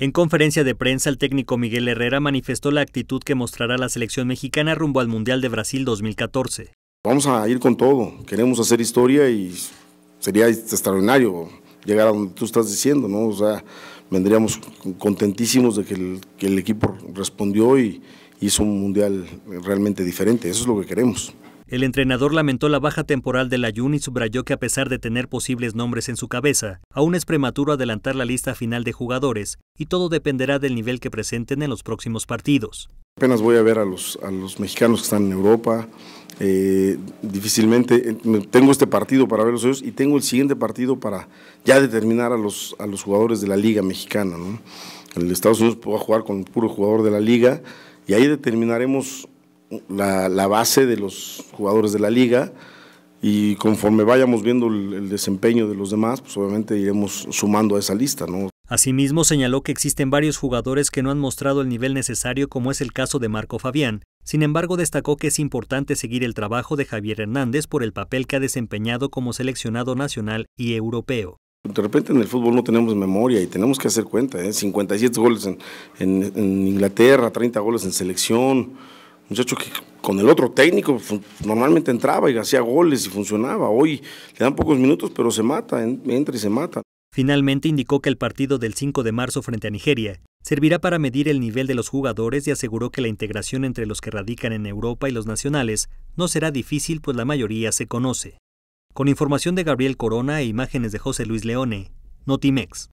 En conferencia de prensa, el técnico Miguel Herrera manifestó la actitud que mostrará la selección mexicana rumbo al Mundial de Brasil 2014. Vamos a ir con todo, queremos hacer historia y sería extraordinario llegar a donde tú estás diciendo, ¿no? O sea, vendríamos contentísimos de que el, que el equipo respondió y hizo un Mundial realmente diferente, eso es lo que queremos. El entrenador lamentó la baja temporal la la y subrayó que a pesar de tener posibles nombres en su cabeza, aún es prematuro adelantar la lista final de jugadores y todo dependerá del nivel que presenten en los próximos partidos. Apenas voy a ver a los, a los mexicanos que están en Europa, eh, difícilmente eh, tengo este partido para verlos ellos y tengo el siguiente partido para ya determinar a los, a los jugadores de la liga mexicana. ¿no? En Estados Unidos puedo jugar con un puro jugador de la liga y ahí determinaremos la, base de los jugadores de la liga y conforme vayamos viendo el, desempeño de los demás, pues obviamente iremos sumando a esa lista, ¿no? Asimismo, señaló que existen varios jugadores que no han mostrado el nivel necesario, como es el caso de Marco Fabián. Sin embargo, destacó que es importante seguir el trabajo de Javier Hernández por el papel que ha desempeñado como seleccionado nacional y europeo. De repente en el fútbol no tenemos memoria y tenemos que hacer cuenta. ¿eh? 57 goles en, en Inglaterra, 30 goles en selección muchacho que con el otro técnico normalmente entraba y hacía goles y funcionaba. Hoy le dan pocos minutos, pero se mata, entra y se mata. Finalmente indicó que el partido del 5 de marzo frente a Nigeria servirá para medir el nivel de los jugadores y aseguró que la integración entre los que radican en Europa y los nacionales no será difícil pues la mayoría se conoce. Con información de Gabriel Corona e imágenes de José Luis Leone, Notimex.